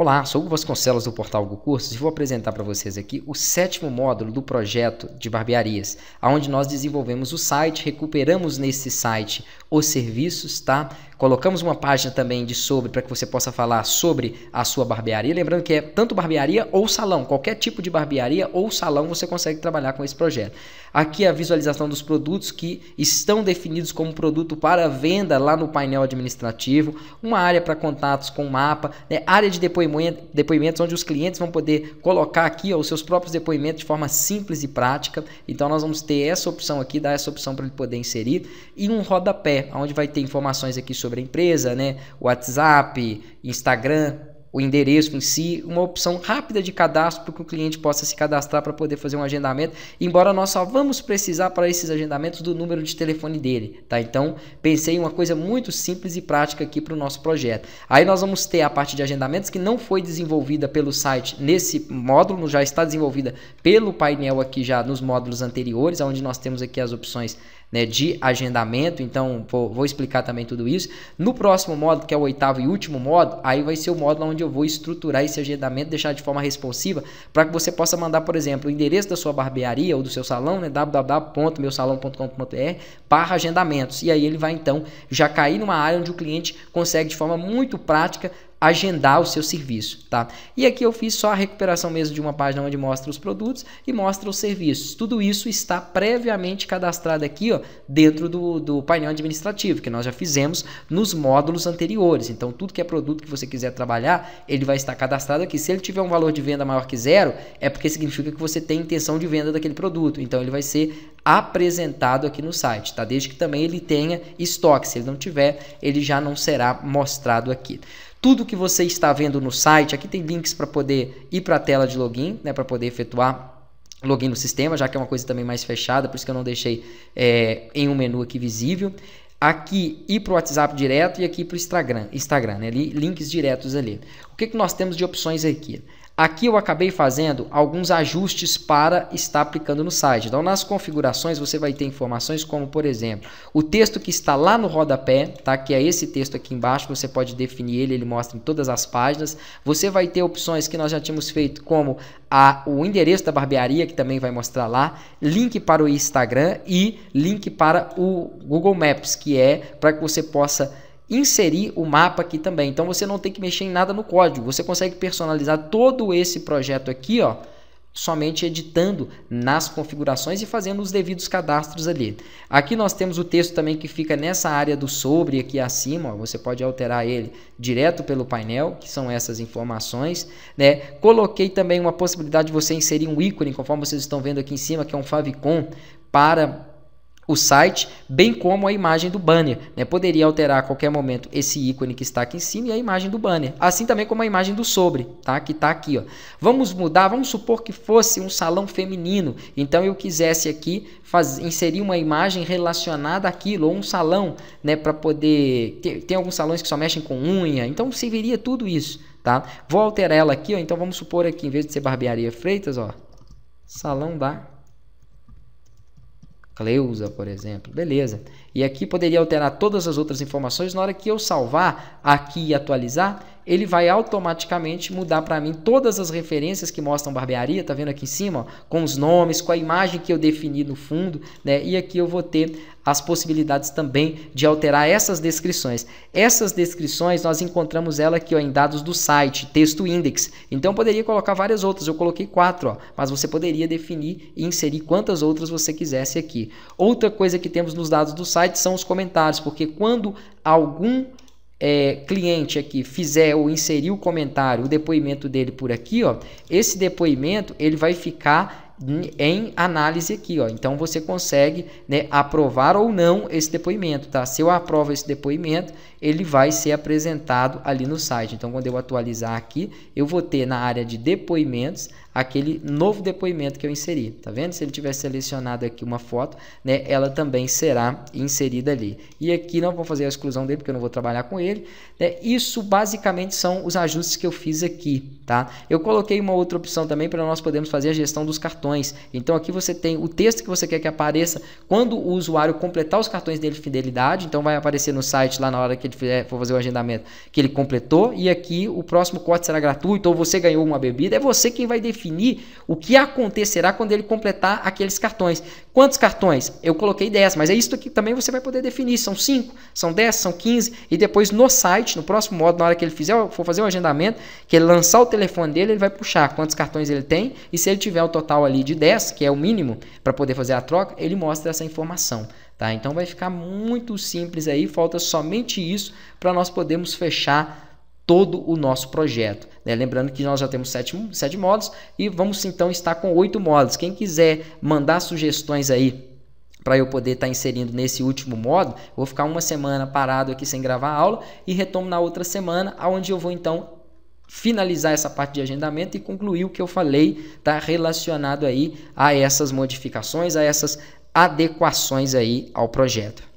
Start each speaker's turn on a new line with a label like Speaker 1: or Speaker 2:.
Speaker 1: Olá, sou Hugo Vasconcelos do Portal GoCursos Cursos e vou apresentar para vocês aqui o sétimo módulo do projeto de barbearias, onde nós desenvolvemos o site, recuperamos nesse site os serviços, tá? Colocamos uma página também de sobre para que você possa falar sobre a sua barbearia. Lembrando que é tanto barbearia ou salão, qualquer tipo de barbearia ou salão você consegue trabalhar com esse projeto. Aqui é a visualização dos produtos que estão definidos como produto para venda lá no painel administrativo, uma área para contatos com mapa, né? área de depoimento, depoimentos onde os clientes vão poder colocar aqui ó, os seus próprios depoimentos de forma simples e prática. Então nós vamos ter essa opção aqui, dar essa opção para ele poder inserir e um rodapé, onde vai ter informações aqui sobre sobre a empresa, né? WhatsApp, Instagram, o endereço em si, uma opção rápida de cadastro para que o cliente possa se cadastrar para poder fazer um agendamento, embora nós só vamos precisar para esses agendamentos do número de telefone dele, tá? Então, pensei em uma coisa muito simples e prática aqui para o nosso projeto. Aí nós vamos ter a parte de agendamentos que não foi desenvolvida pelo site nesse módulo, já está desenvolvida pelo painel aqui já nos módulos anteriores, onde nós temos aqui as opções né, de agendamento. Então, pô, vou explicar também tudo isso. No próximo modo, que é o oitavo e último modo, aí vai ser o módulo onde eu vou estruturar esse agendamento, deixar de forma responsiva, para que você possa mandar, por exemplo, o endereço da sua barbearia ou do seu salão, né, www.meusalão.com.br, barra agendamentos. E aí ele vai, então, já cair numa área onde o cliente consegue, de forma muito prática, agendar o seu serviço, tá? E aqui eu fiz só a recuperação mesmo de uma página onde mostra os produtos e mostra os serviços. Tudo isso está previamente cadastrado aqui, ó, dentro do, do painel administrativo, que nós já fizemos nos módulos anteriores. Então, tudo que é produto que você quiser trabalhar, ele vai estar cadastrado aqui. Se ele tiver um valor de venda maior que zero, é porque significa que você tem intenção de venda daquele produto. Então, ele vai ser apresentado aqui no site, tá? Desde que também ele tenha estoque. Se ele não tiver, ele já não será mostrado aqui. Tudo que você está vendo no site, aqui tem links para poder ir para a tela de login, né, para poder efetuar login no sistema, já que é uma coisa também mais fechada, por isso que eu não deixei é, em um menu aqui visível. Aqui ir para o WhatsApp direto e aqui para o Instagram, Instagram né? links diretos ali. O que, que nós temos de opções aqui? Aqui eu acabei fazendo alguns ajustes para estar aplicando no site. Então, nas configurações, você vai ter informações como, por exemplo, o texto que está lá no rodapé, tá? que é esse texto aqui embaixo, você pode definir ele, ele mostra em todas as páginas. Você vai ter opções que nós já tínhamos feito, como a, o endereço da barbearia, que também vai mostrar lá, link para o Instagram e link para o Google Maps, que é para que você possa inserir o mapa aqui também. Então você não tem que mexer em nada no código. Você consegue personalizar todo esse projeto aqui, ó, somente editando nas configurações e fazendo os devidos cadastros ali. Aqui nós temos o texto também que fica nessa área do sobre aqui acima, ó, você pode alterar ele direto pelo painel, que são essas informações, né? Coloquei também uma possibilidade de você inserir um ícone, conforme vocês estão vendo aqui em cima, que é um favicon para o site, bem como a imagem do banner. Né? Poderia alterar a qualquer momento esse ícone que está aqui em cima e a imagem do banner. Assim também como a imagem do sobre, tá? que está aqui. Ó. Vamos mudar, vamos supor que fosse um salão feminino. Então eu quisesse aqui fazer, inserir uma imagem relacionada àquilo, ou um salão, né? para poder... Tem, tem alguns salões que só mexem com unha, então serviria tudo isso. Tá? Vou alterar ela aqui, ó. então vamos supor aqui, em vez de ser barbearia Freitas, ó, salão da Cleusa, por exemplo. Beleza. E aqui poderia alterar todas as outras informações. Na hora que eu salvar aqui e atualizar, ele vai automaticamente mudar para mim todas as referências que mostram barbearia, tá vendo aqui em cima, ó, com os nomes, com a imagem que eu defini no fundo, né? E aqui eu vou ter as possibilidades também de alterar essas descrições. Essas descrições nós encontramos ela aqui ó, em dados do site, texto index. Então eu poderia colocar várias outras, eu coloquei quatro, ó, mas você poderia definir e inserir quantas outras você quisesse aqui. Outra coisa que temos nos dados do site são os comentários, porque quando algum é, cliente aqui fizer ou inserir o comentário, o depoimento dele por aqui, ó, esse depoimento ele vai ficar em análise aqui, ó. Então você consegue né, aprovar ou não esse depoimento, tá? Se eu aprovo esse depoimento, ele vai ser apresentado ali no site. Então quando eu atualizar aqui, eu vou ter na área de depoimentos aquele novo depoimento que eu inseri, tá vendo? Se ele tiver selecionado aqui uma foto, né, ela também será inserida ali. E aqui não vou fazer a exclusão dele, porque eu não vou trabalhar com ele. Né? Isso basicamente são os ajustes que eu fiz aqui, tá? Eu coloquei uma outra opção também para nós podermos fazer a gestão dos cartões. Então aqui você tem o texto que você quer que apareça quando o usuário completar os cartões dele de fidelidade, então vai aparecer no site lá na hora que ele for fazer o agendamento que ele completou e aqui o próximo corte será gratuito ou você ganhou uma bebida, é você quem vai definir definir o que acontecerá quando ele completar aqueles cartões. Quantos cartões? Eu coloquei 10, mas é isso que também você vai poder definir. São 5, são 10, são 15. E depois no site, no próximo modo na hora que ele fizer, for fazer o agendamento, que ele lançar o telefone dele, ele vai puxar quantos cartões ele tem. E se ele tiver o um total ali de 10, que é o mínimo para poder fazer a troca, ele mostra essa informação. Tá? Então vai ficar muito simples aí. Falta somente isso para nós podermos fechar todo o nosso projeto. É, lembrando que nós já temos sete, sete e vamos então estar com oito modos. Quem quiser mandar sugestões aí para eu poder estar tá inserindo nesse último modo, vou ficar uma semana parado aqui sem gravar aula e retomo na outra semana, onde eu vou então finalizar essa parte de agendamento e concluir o que eu falei, tá relacionado aí a essas modificações, a essas adequações aí ao projeto.